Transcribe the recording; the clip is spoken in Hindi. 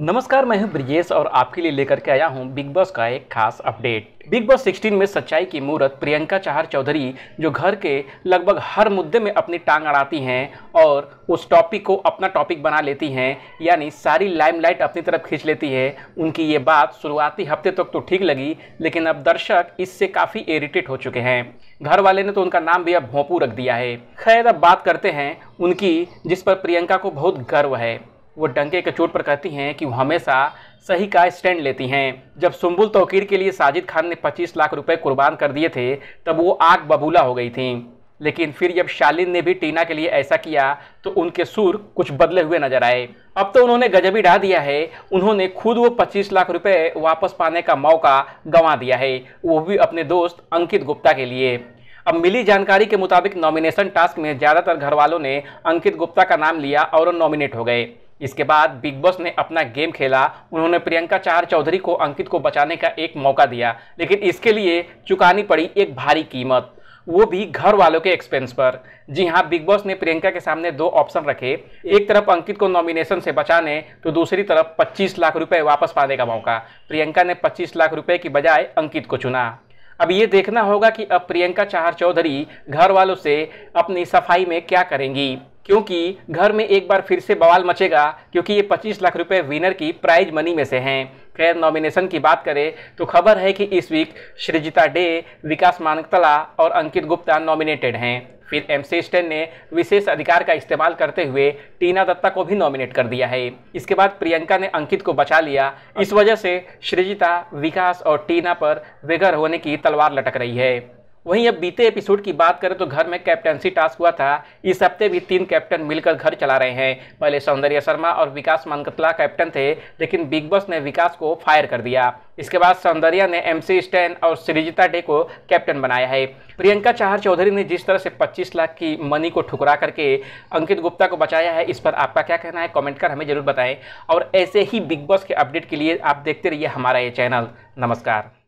नमस्कार मैं हूं ब्रिजेश और आपके लिए लेकर के आया हूं बिग बॉस का एक खास अपडेट बिग बॉस 16 में सच्चाई की मूर्त प्रियंका चाहर चौधरी जो घर के लगभग हर मुद्दे में अपनी टांग अड़ाती हैं और उस टॉपिक को अपना टॉपिक बना लेती हैं यानी सारी लाइमलाइट अपनी तरफ खींच लेती है उनकी ये बात शुरुआती हफ्ते तक तो, तो ठीक लगी लेकिन अब दर्शक इससे काफ़ी इरिटेट हो चुके हैं घर वाले ने तो उनका नाम भी अब भोंपू रख दिया है खैर अब बात करते हैं उनकी जिस पर प्रियंका को बहुत गर्व है वो डंके के चोट पर कहती हैं कि वो हमेशा सही का स्टैंड लेती हैं जब सुम्बुल तोकीर के लिए साजिद खान ने 25 लाख रुपए कुर्बान कर दिए थे तब वो आग बबूला हो गई थी लेकिन फिर जब शालिन ने भी टीना के लिए ऐसा किया तो उनके सुर कुछ बदले हुए नजर आए अब तो उन्होंने गजबी डा दिया है उन्होंने खुद वो 25 लाख रुपए वापस पाने का मौका गंवा दिया है वो भी अपने दोस्त अंकित गुप्ता के लिए अब मिली जानकारी के मुताबिक नॉमिनेशन टास्क में ज़्यादातर घर वालों ने अंकित गुप्ता का नाम लिया और नॉमिनेट हो गए इसके बाद बिग बॉस ने अपना गेम खेला उन्होंने प्रियंका चार चौधरी को अंकित को बचाने का एक मौका दिया लेकिन इसके लिए चुकानी पड़ी एक भारी कीमत वो भी घर वालों के एक्सपेंस पर जी हाँ बिग बॉस ने प्रियंका के सामने दो ऑप्शन रखे एक तरफ अंकित को नॉमिनेशन से बचाने तो दूसरी तरफ 25 लाख रुपए वापस पाने का मौका प्रियंका ने 25 लाख रुपए की बजाय अंकित को चुना अब ये देखना होगा कि अब प्रियंका चाहर चौधरी घर वालों से अपनी सफाई में क्या करेंगी क्योंकि घर में एक बार फिर से बवाल मचेगा क्योंकि ये 25 लाख रुपए विनर की प्राइज मनी में से हैं खैर नॉमिनेशन की बात करें तो खबर है कि इस वीक श्रीजिता डे विकास मानकतला और अंकित गुप्ता नॉमिनेटेड हैं फिर एम सी स्टेन ने विशेष अधिकार का इस्तेमाल करते हुए टीना दत्ता को भी नॉमिनेट कर दिया है इसके बाद प्रियंका ने अंकित को बचा लिया इस वजह से श्रीजिता विकास और टीना पर बेघर होने की तलवार लटक रही है वहीं अब बीते एपिसोड की बात करें तो घर में कैप्टनसी टास्क हुआ था इस हफ्ते भी तीन कैप्टन मिलकर घर चला रहे हैं पहले सौंदर्य शर्मा और विकास मानकतला कैप्टन थे लेकिन बिग बॉस ने विकास को फायर कर दिया इसके बाद सौंदर्या ने एम सी स्टैन और सृजिता डे को कैप्टन बनाया है प्रियंका चाहर चौधरी ने जिस तरह से 25 लाख की मनी को ठुकरा करके अंकित गुप्ता को बचाया है इस पर आपका क्या कहना है कमेंट कर हमें जरूर बताएं और ऐसे ही बिग बॉस के अपडेट के लिए आप देखते रहिए हमारा ये चैनल नमस्कार